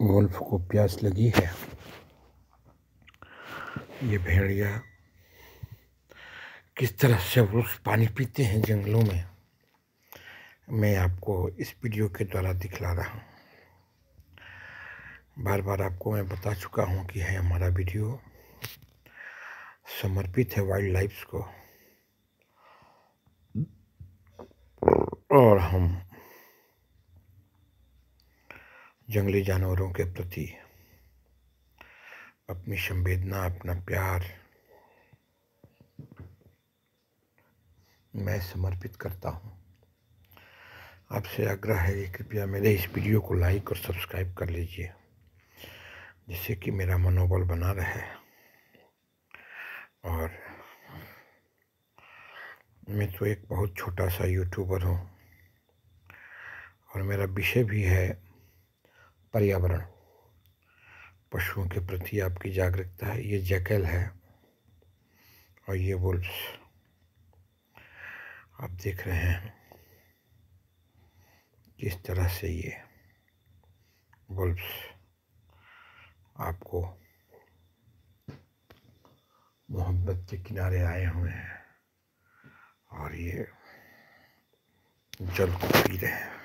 wolf को प्यास लगी है ये भेड़िया किस तरह से वुल्फ पानी पीते हैं जंगलों में मैं आपको इस वीडियो के द्वारा दिखला रहा हूँ बार बार आपको मैं बता चुका हूँ कि है हमारा वीडियो समर्पित है वाइल्ड लाइफ्स को और हम जंगली जानवरों के प्रति अपनी संवेदना अपना प्यार मैं समर्पित करता हूँ आपसे आग्रह है कि कृपया मेरे इस वीडियो को लाइक और सब्सक्राइब कर लीजिए जिससे कि मेरा मनोबल बना रहे और मैं तो एक बहुत छोटा सा यूट्यूबर हूँ और मेरा विषय भी है पर्यावरण पशुओं के प्रति आपकी जागरूकता है ये जैकल है और ये वुल्फ्स आप देख रहे हैं किस तरह से ये वुल्फ्स आपको मोहब्बत के किनारे आए हुए हैं और ये जल को पी रहे हैं